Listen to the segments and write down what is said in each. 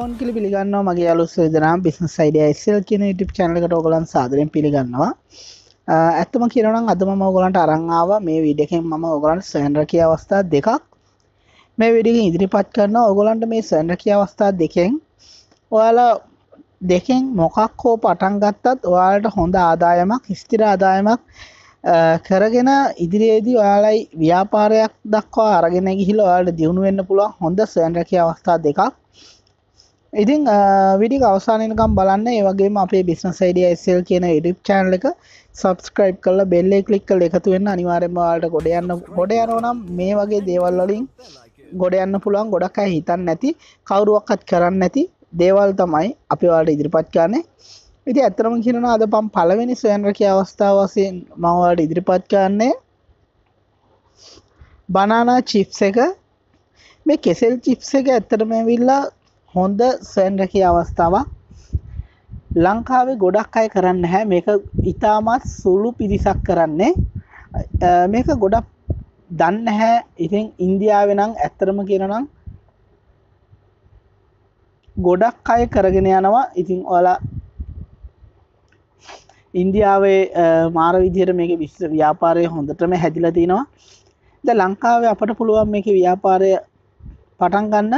ආබෝන් කලි පිළිගන්නවා මගේ අලුත් සේදනම් බිස්නස් අයිඩියා SL කියන YouTube channel එකට ඔයගලන් සාදරයෙන් පිළිගන්නවා. ඇත්තම කියනවා නම් අද මම ඔයගලන්ට අරන් ආවා මේ වීඩියෝ එකෙන් මම ඔයගලන්ට සෙන්රකී අවස්ථා දෙකක් මේ වීඩියෝ එකෙන් ඉදිරිපත් කරනවා. ඔයගලන්ට මේ සෙන්රකී අවස්ථා දෙකෙන් ඔයාලා දෙකෙන් මොකක් හෝ පටන් ගත්තත් ඔයාලට හොඳ ආදායමක්, ස්ථිර ආදායමක් කරගෙන ඉදිරියේදී ඔයාලයි ව්‍යාපාරයක් දක්වා අරගෙන ගිහිල්ලා ඔයාලට දියුණු වෙන්න පුළුවන් හොඳ සෙන්රකී අවස්ථා දෙකක් ඉතින් විඩික අවසානකම් බලන්න ඒවගේ අපේ බිස්නස් යිඩියයිසල් කියන ඉඩිප් චෑන්ල එක සබස්ක්‍රයිබ් කල බෙල්ලේ කලික්කල් එකතුවෙන්න අනිවාරෙන්වාලට ගොඩ යන්න ගොඩ යනෝනම් මේ වගේ දේවල්වලින් ගොඩ යන්න පුළුවන් ගොඩක් අයි හිතන්න නැති කවුරුවක්කත් කරන්න නැති දේවල් තමයි අපිවාට ඉදිරිපත් කානේ ඉති ඇතරම කියනවා අද පම් පලවෙනි සොයන්රකි අවස්ථාවසයෙන් මවවාට ඉදිරිපත් කාන්නේ බනානා චිප්ස එක මේ කෙසෙල් චිප්ස එක ඇත්තරම විල්ලා හොඳ සෙන් රැකී අවස්ථාවක් ලංකාවේ ගොඩක් අය කරන්න හැ මේක ඉතාමත් සුළු පිරිසක් කරන්නේ මේක ගොඩක් දන්න හැ ඉතින් ඉන්දියාව නම් ඇත්තරම කියනනම් ගොඩක් අය කරගෙන යනවා ඉතින් ඔලා ඉන්දියාවේ මාර විදිහයට මේක විශ්ව ව්‍යාපාරය හොඳටම හැදිලා තිනවා ද ලංකාවේ අපට පුළුවන් මේක ව්‍යාපාරය පටන් ගන්න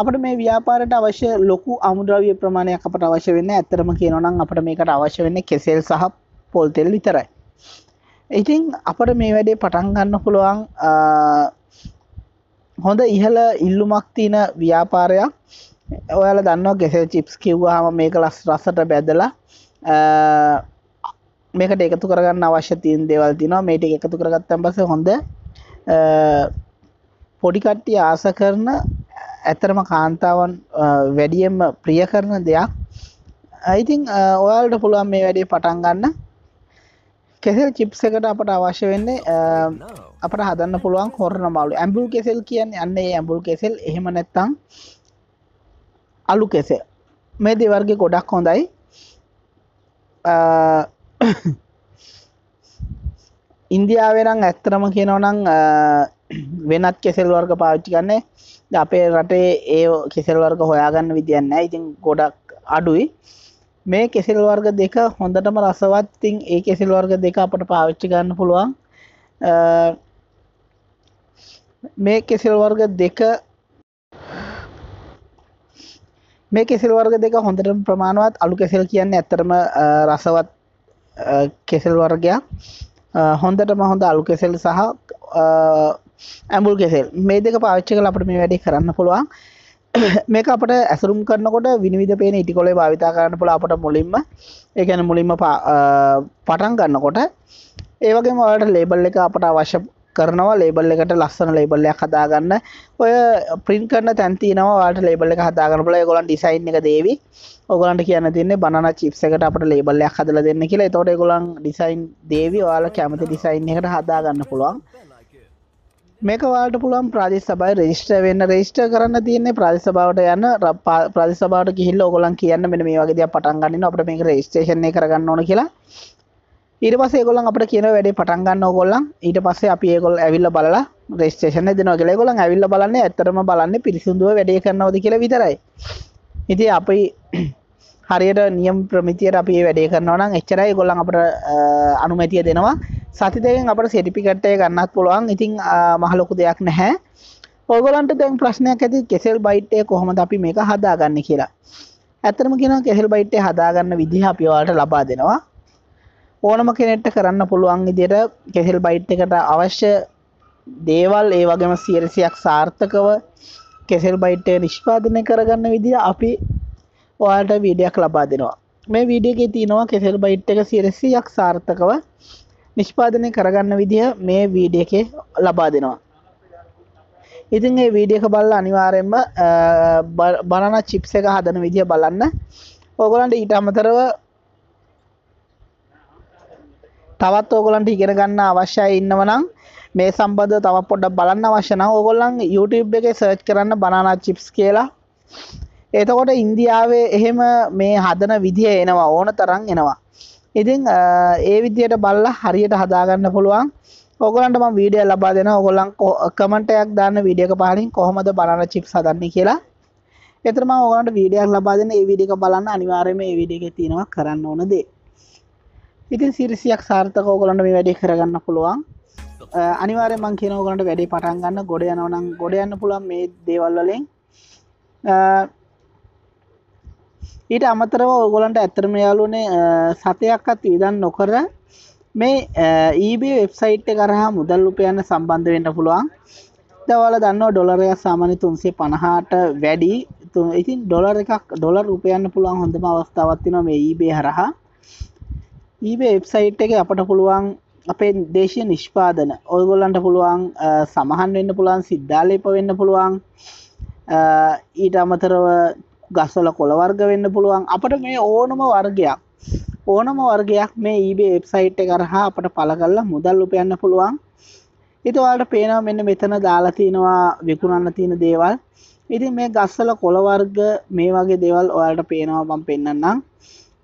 අපට මේ ව්‍යාපාරට අවශ්‍ය ලොකු අමුද්‍රව්‍ය ප්‍රමාණයක් අපට අවශ්‍ය වෙන්න ඇත්තරම කියනවනම් අපට මේකට අවශ්‍ය වෙන්නේ කෙසෙල් සහ පොල් තෙල් විතරයි. ඉතින් අපට මේ වැඩේ පටන් ගන්න පුළුවන් හොඳ ඉහළ ඉල්ලුමක් තියෙන ව්‍යාපාරයක්. ඔයාලා දන්නවා කෙසෙල් චිප්ස් කිව්වහම මේක ලස් රසට බැදලා මේකට එකතු කරගන්න අවශ්‍ය තියෙන දේවල් තියෙනවා. මේ ටික එකතු කරගත්තන් පස්සේ හොඳ පොඩි කට්ටිය ආස කරන ඇත්තරම කාන්තාවන් වැඩියෙන්ම ප්‍රිය කරන දෙයක් අයිතින් ඔයාලට පුළුවන් මේ වැඩේ පටන් ගන්න කෙසෙල් චිප්ස එකට අපට අවශ්‍ය වෙන්නේ අපට හදන්න පුළුවන් කොරන මවලු ඇම්බුල් කෙසෙල් කියන්න යන්නේ ඇම්බුල් කෙසෙල් එහෙම නැත්තං අලු කෙසෙල් මේ දෙවර්ගේ ගොඩක් හොඳයි ඉන්දියාවෙනම් ඇත්තරම කියනවනං වෙනත් කෙසෙල් වර්ග පාවිච්චි කරන්නේ. අපේ රටේ ඒ කෙසෙල් වර්ග හොයාගන්න විදියක් නැහැ. ඉතින් ගොඩක් අඩුයි. මේ කෙසෙල් වර්ග දෙක හොඳටම රසවත්. ඉතින් ඒ කෙසෙල් වර්ග දෙක අපිට පාවිච්චි ගන්න පුළුවන්. මේ කෙසෙල් වර්ග දෙක මේ කෙසෙල් වර්ග දෙක හොඳටම ප්‍රමාණවත් අලු කෙසෙල් කියන්නේ ඇත්තටම රසවත් කෙසෙල් වර්ගයක් හොඳටම හොඳ අලු කෙසෙල් සහ ඇඹුල් කෙසෙල් මේ දෙක පාච්ච කල අපට මේ වැඩි කරන්න පුළුවන් මේ අපට ඇසුරුම් කරනකොට විනිවිධ පේන ඉටිකොලේ භාවිතා කරන්න පුළ අපට මුලින්ම ඒැන මුලින්ම පටන් ගන්නකොට ඒවගේ මට ලේබල් එක අපට අවශ්‍ය කරනවා ලේබල් එකට ලස්සන ලේබල්ලයක් හදාගන්න ඔය ප්‍රින් කරන්න තැන්තිනවාට ලේබල් එක හදාගරපල ගොලන් ඩිසයින් එක දේවි ඔගලන්ට කියන තින්නේ බනන චිප්සකට අපට ලේබල්ලයක් හදල දෙන්න කියලා තොට ගොලන් ඩිසයින් දේවි ඔයාල කැමති ඩිසයින් එකට හදාගන්න පුළුවන් මේක වාට පුළුවන් ප්‍රාදි සබයි රේෂ්ට වෙන්න රේෂ්ට කරන්න තියන්නේ ප්‍රදි සබාවට යන්න ප්‍රදි සබට කිහිල්ල ඔගොලන් කියන්න මෙ මේ වගේ පටන් ගන්න අපට මේක රේෂ්ටේෂණය කරගන්න ඕන කියලා ඊට පස්සේ ගොලන් අපට කියන වැඩි පටන් ගන්න ඕගොල්ලන් ඊට පස්සේ අපි ඒගොල් ඇවිල්ල බලලා රේෂ්ටේෂන දෙන කියලා ගොලන් ඇවිල්ල බලන්නේ ඇත්තරම බලන්නේ පිරිසිදුව වැඩේ කරනවද කියලා විතරයි ඉති අපි හරියට නියම් ප්‍රමිතියට අපි වැඩේ කරනවනම් එච්චරයි ගොල්ලන් අපට අනුමැතිය දෙනවා සති දෙකෙන් අපට සර්ටිෆිකට් එක ගන්නත් පුළුවන්. ඉතින් මහ ලොකු දෙයක් නැහැ. ඔයගොල්ලන්ට දැන් ප්‍රශ්නයක් ඇති කෙසෙල් බයිට් එක කොහොමද අපි මේක හදාගන්නේ කියලා. ඇත්තටම කියනවා කෙසෙල් බයිට් එක හදාගන්න විදිහ අපි ඔයාලට ලබා දෙනවා. ඕනම කෙනෙක්ට කරන්න පුළුවන් විදිහට කෙසෙල් බයිට් එකට අවශ්‍ය දේවල් ඒ වගේම සියරසියක් සාර්ථකව කෙසෙල් බයිට්ය නිෂ්පාදනය කරගන්න විදිහ අපි ඔයාට වීඩයක් ලබා දෙනවා මේ වීඩියගේ තියෙනවා කෙසෙල් බයිට් එක සිරසියක් සාර්ථකව නිෂ්පාදනය කරගන්න විදිහ මේ වීඩිය එකේ ලබා දෙනවා ඉතින් ඒ වීඩියක බල්ල අනිවාරයෙන්ම බලන චිප්ස එක හදන විදිහ බලන්න ඕගොලන්ට ඊට අමතරව තවත් ඕගොලන්ට ඉගෙන ගන්න අවශ්‍යයි ඉන්නවනම් මේ සම්බන්ධ තව පොඩ්ඩක් බලන්න අවශ්‍ය නම් ඕගොල්ලන් YouTube එකේ සර්ච් කරන්න බනානා චිප්ස් කියලා එතකොට ඉන්දියාවේ එහෙම මේ හදන විදිහ එනවා ඕන තරම් එනවා ඉතින් ඒ විදියට බල්ලා හරියට හදාගන්න පුළුවන් ඔගලන්ට ම වීඩිය ලබා දෙෙන ඔගොලන් කමටයක් දන්න විඩියක පාලින් කොහොමද බරන චිප් සදන්නේ කියලා එතරම ඔගලන්ට වීඩියක් ලබා දෙන විඩික බලන්න අනිවාර්යම විඩියක තියෙනවා කරන්න ඕනද ඉතින් සිරිසියක් සාර්ථක ඔගලන්ට මේ වැඩි කරගන්න පුළුවන් අනිවාරය මං කියන ඔගලන්ට වැඩි පටන්ගන්න ගොඩ යනවනම් ගොඩ යන්න පුළුවන් මේ දේවල්වලින් ඊට අමතරව ඔගොලන්ට ඇතරම යාලුනේ සතයක්කත් විදන් නොකර මේ ඊබේ වෙබ්සයිට් කරහා මුදල් උපයන්න සම්බන්ධ වෙන්න පුළුවන් දවල දන්න ඩොලරය සාමාන්‍ය තුන්සේ පණහාට වැඩි ඉතින් ඩොලර එකක් ඩොලර් උපයන්න පුළුවන් හොඳම අවස්ථාවත්තින මේ ඊබේ හරහා ඊබේ වෙබ්සයිට් එක අපට පුළුවන් අපේ දේශය නිෂ්පාදන ඔයගොල්ලන්ට පුළුවන් සමහන් වෙන්න පුළුවන් සිද්ධාලේප වෙන්න පුළුවන් ඊට අමතරව ගස්වල කොළවර්ග වෙන්න පුළුවන් අපට මේ ඕනම වර්ගයක් ඕනම වර්ගයක් මේ ඊබේ වෙබ්සයිට් එක කරහා අපට පළ කරලා මුදල් උපයන්න පුළුවන් ඉතිවාට පේනවා මෙන්න මෙතන දාලා තියෙනවා විකුණන්න තියෙන දේවල් ඉතින් මේ ගස්වල කොළවර්ග මේ වගේ දේවල් ඔයාලට පේනවා මම පෙන්වන්නම්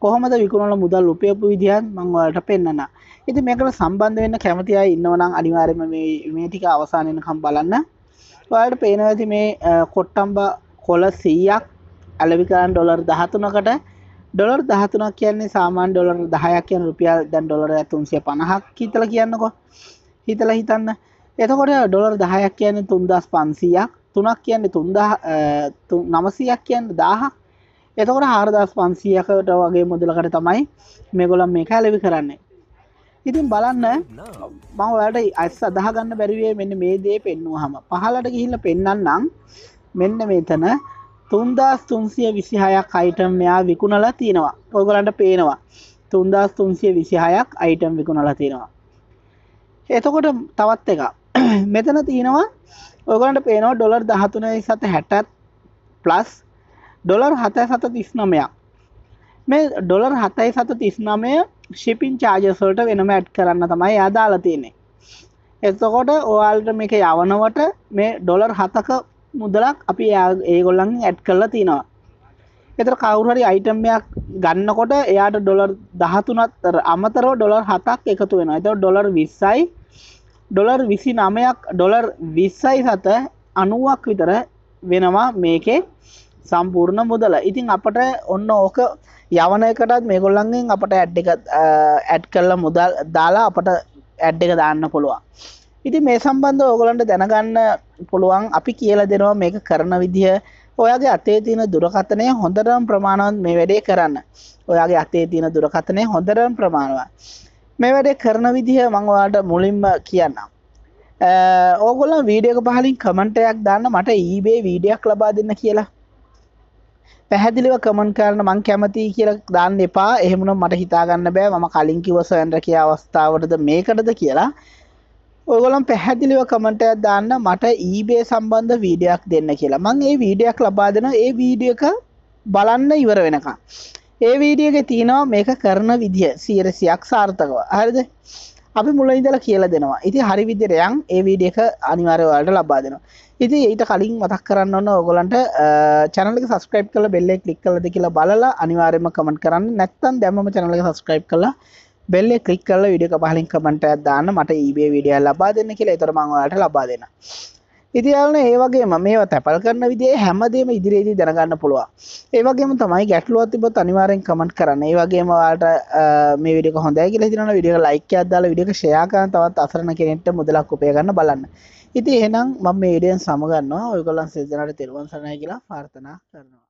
කොහොමද විකුණල මුදල් උපයපු විදිහන් මංවලට පෙන්න්න ඉති මේකට සම්බන්ධ වෙන්න කැමති අය ඉන්නවනම් අනිවාර්යම මේ ටික අවසානයකම් බලන්න ඔයාට පේනවති මේ කොට්ටම්බ කොල සීයක් ඇලවිකාන් ඩොලර් දහතුනකට ඩොලර් දහතුනක් කියන්නේ සාමාන් ඩොලර් දහයක් කියන රුපියල් දැන් ඩොලර තුන්සිය පණහක් හිතල කියන්නකො හිතල හිතන්න එතකොට ඩොලර් දහයක් කියන්නේ තුන්දස් පන්සීයක් තුනක් කියන්නේ තුන්දා නමසීයක් කියන්න දාහක් එතකොට හාරදස් පන්සීයකට වගේ මුදලකට තමයි මේගොලම් මේ ඇලවි කරන්නේ ඉතින් බලන්න මං ඔයාට අස් අදාහගන්න බැරිවේ මෙන්න මේ දේ පෙන්නුව හම පහලට ගිහිල්ල පෙන්න්නන්නම් මෙන්න මෙතන තුන්දස් තුන්සිය විසිහයක් අයිටම් මෙයා විකුණලා තියෙනවා ඔගලන්ට පේනවා තුන්දස් තුන්සිය විසිහයක් අයිටම් විකුණලා තියෙනවා එතකොට තවත් එක මෙතන තියෙනවා ඔගලන්ට පේනවා ඩොලර් දහතුනයි සත හැටත් ප්ලස් ඩොලර් හතයි සත තිස්නමයක් මේ ඩොලර් හතයි සත තිස්නමය ශිපින් චාජසොල්ට වෙනම ඇඩ් කරන්න තමයි අදාලා තියෙන්නේ එතකොට ඔයාල්ට මේක යවනවට මේ ඩොලර් හතක මුදලක් අපි ඒගොල්ලන් ඇඩ් කරලා තියෙනවා එතර කවුරහරි අයිටම්යක් ගන්නකොට එයාට ඩොලර් දහතුනත්තර අමතරෝ ඩොලර් හතක් එකතු වෙන එත ඩොලර් විස්සයි ඩොලර් විසි නමයක් ඩොලර් විස්සයි සත අනුවක් විතර වෙනවා මේකේ සම්පූර්ණ මුදල ඉතින් අපට ඔන්න ඕක යවන එකටත් මේගොල්ලන්ගෙන් අපට ඇඩ් එක ඇඩ් කරලා මුදල් දාලා අපට ඇඩ් එක දාන්න පුළුවන් ඉති මේ සම්බන්ධ ඕගලන්ට දැනගන්න පුළුවන් අපි කියලා දෙනවා මේක කරන විදිහ ඔයාගේ අතේ තියෙන දුරකථනය හොඳරම් ප්‍රමාණවත් මේ වැඩේ කරන්න ඔයාගේ අතේ තියෙන දුරකථනය හොඳරම් ප්‍රමාණවත් මේ වැඩේ කරන විදිහ මංවාට මුලින්ම කියන්නම් ඕගොල වීඩියක පහලින් කමෙන්ටයක් දාන්න මට ඊබේ වීඩියක් ලබා දෙන්න කියලා පැහැදිලිව කමන් කරන මං කැමතියි කියලා දාන්න එපා එහෙමනම් මට හිතාගන්න බෑ මම කලින් කිව්ව සොයන්ට කිය අවස්ථාවටද මේකටද කියලා ඔයගොලන් පැහැදිලිව කමටයක් දාන්න මට ඊබේ සම්බන්ධ වීඩයක් දෙන්න කියලා මං ඒ වීඩයක් ලබා දෙන ඒ වීඩියක බලන්න ඉවර වෙනකා ඒ වීඩියක තියෙනවා මේක කරන විදිහ සීරසියක් සාර්ථකව හරිද අපි මුල ඉඳලා කියලා දෙනවා ඉති හරි විදිරයන් ඒ වීඩියක අනිවාරවලට ලබා දෙනවා ඉති ඊට කලින් මතක් කරන්න ඔන්න ඔගොලන්ට චැනලක සස්ක්‍රයිප් කළ බෙල්ලෙ ලික් කලද කියලා බලලා අනිවාරයම කමට කරන්න නැත්තන් දැම චැනලක සස්ක්‍රයිප් කලා බෙල්ලෙ කලික් කල විඩිය පහලින් කමට දාන්න මට ඒබේ විඩිය ලබා දෙන්න කියලා එතරමංවාට ලබා දෙෙන ඉතියාලන ඒවගේම මේවා තැපල් කරන්න විදිේ හැමදේම ඉදිරියේදී දැනගන්න පුළුවන් ඒවගේම තමයි ගැටලුව තිබොත් අනිවාරෙන් කමට කරන්න ඒවගේම වාට මේ විඩික හොඳ කියල තින විඩිය ලයික අදාල විඩික ෂයාකන තවත් අසරන කෙනෙට මුදලක් උපය ගන්න බලන්න ඉති එහෙනම් මම මේඩියන් සමගන්නවා ඔයගොලන් සේජනට තෙරවන් සරණය කියලා පාර්ථනා කරනවා